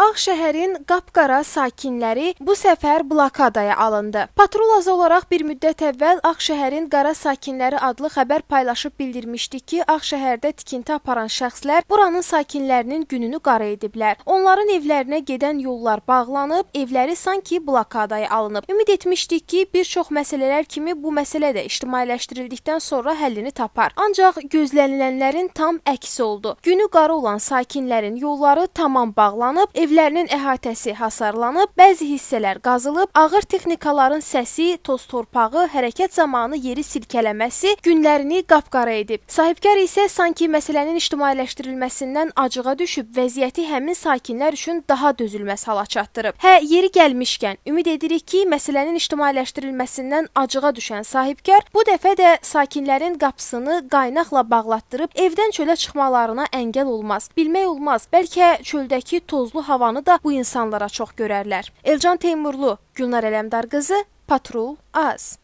Ağşəhərin qapqara sakinləri bu səfər blokadaya alındı. Patrul azı olaraq bir müddət əvvəl Ağşəhərin qara sakinləri adlı xəbər paylaşıb bildirmişdi ki, Ağşəhərdə tikinti aparan şəxslər buranın sakinlərinin gününü qara ediblər. Onların evlərinə gedən yollar bağlanıb, evləri sanki blokadaya alınıb. Ümid etmişdik ki, bir çox məsələlər kimi bu məsələ də ictimailəşdirildikdən sonra həllini tapar. Ancaq gözlənilənlərin tam əksi oldu. Günü qara olan sakinlərin yolları tamam bağlanıb, ev evlərinin əhatəsi hasarlanıb, bəzi hissələr qazılıb, ağır texnikaların səsi, toz torpağı, hərəkət zamanı yeri silkələməsi günlərini qapqara edib. Sahibkar isə sanki məsələnin ictimailəşdirilməsindən acığa düşüb vəziyyəti həmin sakinlər üçün daha dözülməz hala çatdırıb. Hə, yeri gəlmişkən, ümid edirik ki, məsələnin ictimailəşdirilməsindən acığa düşən sahibkar bu dəfə də sakinlərin qapısını qaynaqla bağlatdırıb evdən çölə çıxmalarına əngəl olmaz. Bilmək olmaz, bəlkə çöldəki tozlu hava havanı da bu insanlara çox görərlər. Elcan Teymurlu, Gülnar Ələmdar qızı, Patrul Az.